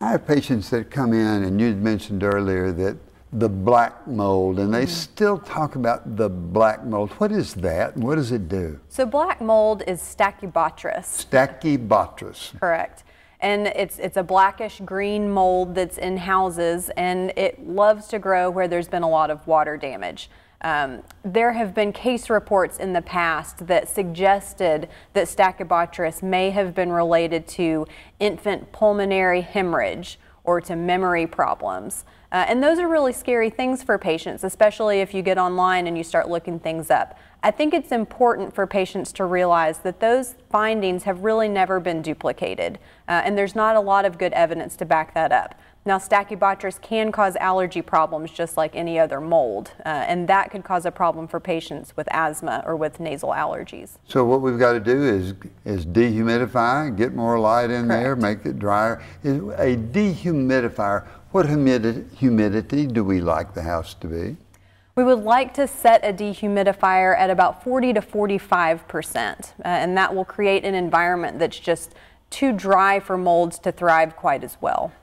I have patients that come in, and you mentioned earlier that the black mold, and they mm -hmm. still talk about the black mold. What is that? What does it do? So black mold is Stachybotrys. Stachybotrys. Correct. And it's, it's a blackish green mold that's in houses, and it loves to grow where there's been a lot of water damage. Um, there have been case reports in the past that suggested that Stachybotrys may have been related to infant pulmonary hemorrhage or to memory problems. Uh, and those are really scary things for patients, especially if you get online and you start looking things up. I think it's important for patients to realize that those findings have really never been duplicated, uh, and there's not a lot of good evidence to back that up. Now, Stachybotrys can cause allergy problems just like any other mold, uh, and that could cause a problem for patients with asthma or with nasal allergies. So what we've got to do is, is dehumidify, get more light in Correct. there, make it drier. Is a dehumidifier, what humidi humidity do we like the house to be? We would like to set a dehumidifier at about 40 to 45%, uh, and that will create an environment that's just too dry for molds to thrive quite as well.